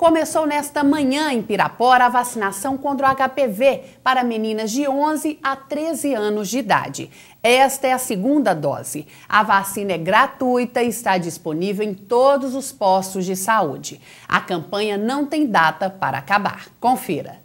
Começou nesta manhã em Pirapora a vacinação contra o HPV para meninas de 11 a 13 anos de idade. Esta é a segunda dose. A vacina é gratuita e está disponível em todos os postos de saúde. A campanha não tem data para acabar. Confira.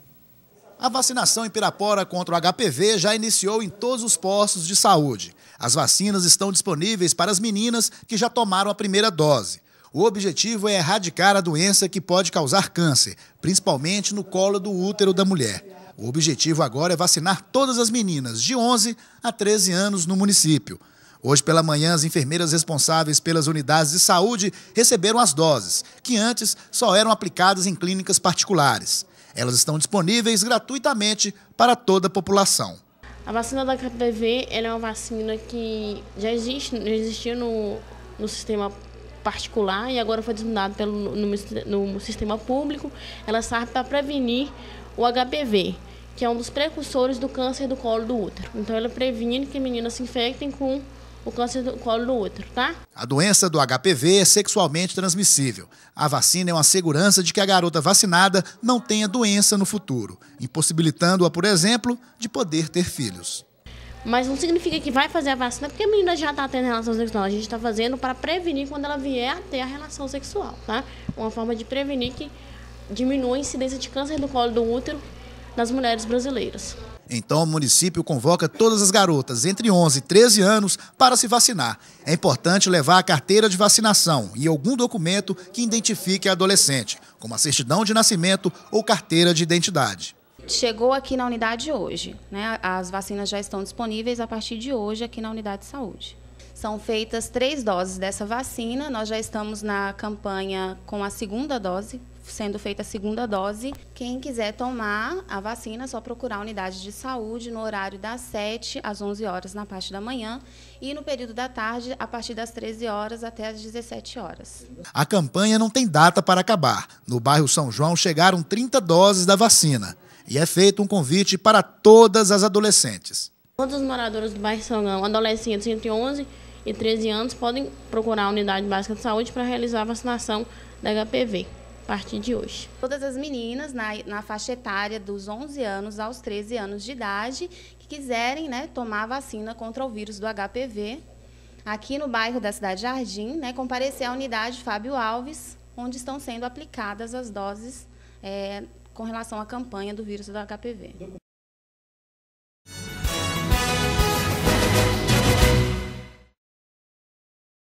A vacinação em Pirapora contra o HPV já iniciou em todos os postos de saúde. As vacinas estão disponíveis para as meninas que já tomaram a primeira dose. O objetivo é erradicar a doença que pode causar câncer, principalmente no colo do útero da mulher. O objetivo agora é vacinar todas as meninas de 11 a 13 anos no município. Hoje pela manhã, as enfermeiras responsáveis pelas unidades de saúde receberam as doses, que antes só eram aplicadas em clínicas particulares. Elas estão disponíveis gratuitamente para toda a população. A vacina da HPV é uma vacina que já, existe, já existia no, no sistema particular e agora foi designado pelo, no, no sistema público, ela serve para prevenir o HPV, que é um dos precursores do câncer do colo do útero. Então ela previne que meninas se infectem com o câncer do colo do útero, tá? A doença do HPV é sexualmente transmissível. A vacina é uma segurança de que a garota vacinada não tenha doença no futuro, impossibilitando-a, por exemplo, de poder ter filhos. Mas não significa que vai fazer a vacina porque a menina já está tendo relação sexual. A gente está fazendo para prevenir quando ela vier a ter a relação sexual, tá? Uma forma de prevenir que diminua a incidência de câncer do colo do útero nas mulheres brasileiras. Então, o município convoca todas as garotas entre 11 e 13 anos para se vacinar. É importante levar a carteira de vacinação e algum documento que identifique a adolescente, como a certidão de nascimento ou carteira de identidade chegou aqui na unidade hoje. Né? As vacinas já estão disponíveis a partir de hoje aqui na unidade de saúde. São feitas três doses dessa vacina. Nós já estamos na campanha com a segunda dose, sendo feita a segunda dose. Quem quiser tomar a vacina, é só procurar a unidade de saúde no horário das 7 às 11 horas, na parte da manhã, e no período da tarde, a partir das 13 horas até as 17 horas. A campanha não tem data para acabar. No bairro São João chegaram 30 doses da vacina e é feito um convite para todas as adolescentes. Todos os moradores do bairro Sangão, adolescentes entre 11 e 13 anos, podem procurar a Unidade Básica de Saúde para realizar a vacinação da HPV a partir de hoje. Todas as meninas na, na faixa etária dos 11 anos aos 13 anos de idade que quiserem né, tomar a vacina contra o vírus do HPV, aqui no bairro da Cidade Jardim, né, comparecer à unidade Fábio Alves, onde estão sendo aplicadas as doses é, com relação à campanha do vírus do HPV.